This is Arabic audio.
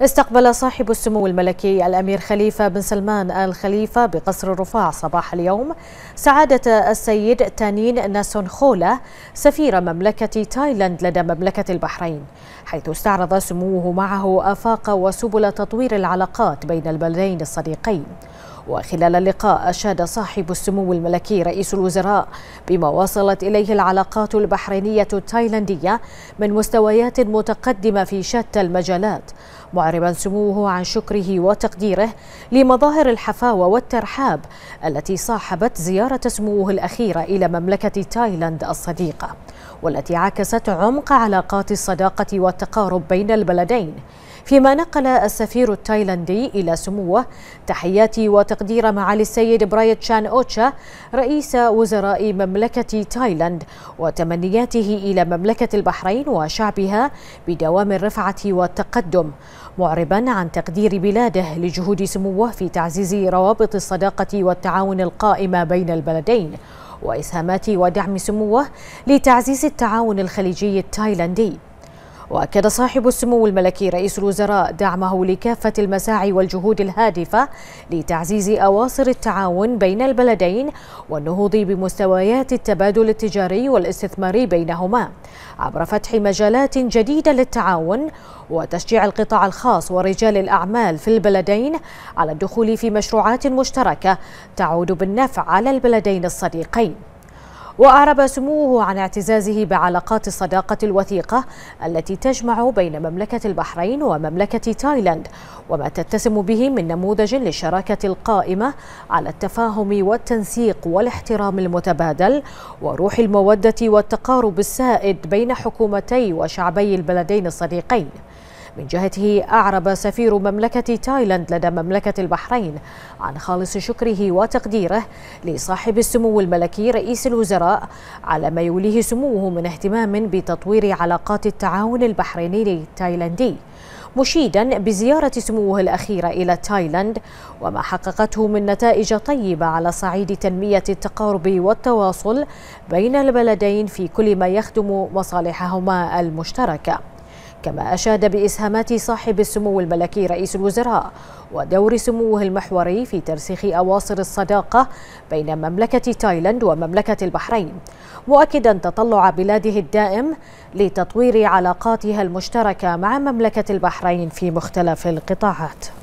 استقبل صاحب السمو الملكي الأمير خليفة بن سلمان آل خليفة بقصر الرفاع صباح اليوم سعادة السيد تانين ناسون خولا سفير مملكة تايلاند لدى مملكة البحرين حيث استعرض سموه معه آفاق وسبل تطوير العلاقات بين البلدين الصديقين وخلال اللقاء أشاد صاحب السمو الملكي رئيس الوزراء بما وصلت إليه العلاقات البحرينية التايلاندية من مستويات متقدمة في شتى المجالات معربا سموه عن شكره وتقديره لمظاهر الحفاوة والترحاب التي صاحبت زيارة سموه الأخيرة إلى مملكة تايلاند الصديقة والتي عكست عمق علاقات الصداقة والتقارب بين البلدين فيما نقل السفير التايلاندي إلى سموه تحيات وتقدير معالي السيد برايت شان أوتشا رئيس وزراء مملكة تايلاند وتمنياته إلى مملكة البحرين وشعبها بدوام الرفعة والتقدم معربا عن تقدير بلاده لجهود سموه في تعزيز روابط الصداقة والتعاون القائمة بين البلدين وإسهامات ودعم سموه لتعزيز التعاون الخليجي التايلاندي واكد صاحب السمو الملكي رئيس الوزراء دعمه لكافه المساعي والجهود الهادفه لتعزيز اواصر التعاون بين البلدين والنهوض بمستويات التبادل التجاري والاستثماري بينهما عبر فتح مجالات جديده للتعاون وتشجيع القطاع الخاص ورجال الاعمال في البلدين على الدخول في مشروعات مشتركه تعود بالنفع على البلدين الصديقين وأعرب سموه عن اعتزازه بعلاقات الصداقة الوثيقة التي تجمع بين مملكة البحرين ومملكة تايلاند وما تتسم به من نموذج للشراكة القائمة على التفاهم والتنسيق والاحترام المتبادل وروح المودة والتقارب السائد بين حكومتي وشعبي البلدين الصديقين من جهته أعرب سفير مملكة تايلاند لدى مملكة البحرين عن خالص شكره وتقديره لصاحب السمو الملكي رئيس الوزراء على ما يوليه سموه من اهتمام بتطوير علاقات التعاون البحريني التايلاندي مشيدا بزيارة سموه الأخيرة إلى تايلاند وما حققته من نتائج طيبة على صعيد تنمية التقارب والتواصل بين البلدين في كل ما يخدم مصالحهما المشتركه كما أشاد بإسهامات صاحب السمو الملكي رئيس الوزراء ودور سموه المحوري في ترسيخ أواصر الصداقة بين مملكة تايلاند ومملكة البحرين مؤكدا تطلع بلاده الدائم لتطوير علاقاتها المشتركة مع مملكة البحرين في مختلف القطاعات